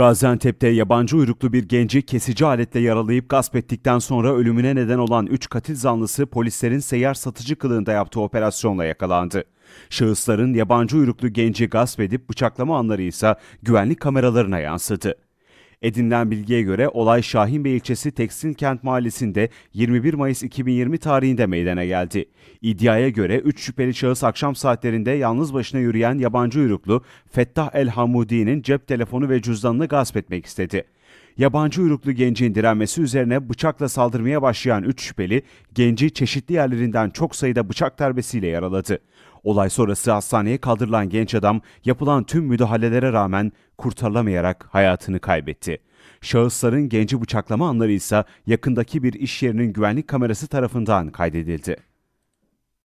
Gaziantep'te yabancı uyruklu bir genci kesici aletle yaralayıp gasp ettikten sonra ölümüne neden olan 3 katil zanlısı polislerin seyyar satıcı kılığında yaptığı operasyonla yakalandı. Şahısların yabancı uyruklu genci gasp edip bıçaklama anları ise güvenlik kameralarına yansıdı. Edinilen bilgiye göre olay Şahinbey ilçesi Tekstil Kent Mahallesi'nde 21 Mayıs 2020 tarihinde meydana geldi. İddiaya göre 3 şüpheli şahıs akşam saatlerinde yalnız başına yürüyen yabancı uyruklu Fettah El Hamudi'nin cep telefonu ve cüzdanını gasp etmek istedi. Yabancı uyruklu gencin direnmesi üzerine bıçakla saldırmaya başlayan 3 şüpheli genci çeşitli yerlerinden çok sayıda bıçak darbesiyle yaraladı. Olay sonrası hastaneye kaldırılan genç adam yapılan tüm müdahalelere rağmen kurtarılamayarak hayatını kaybetti. Şahısların genci bıçaklama anları ise yakındaki bir iş yerinin güvenlik kamerası tarafından kaydedildi.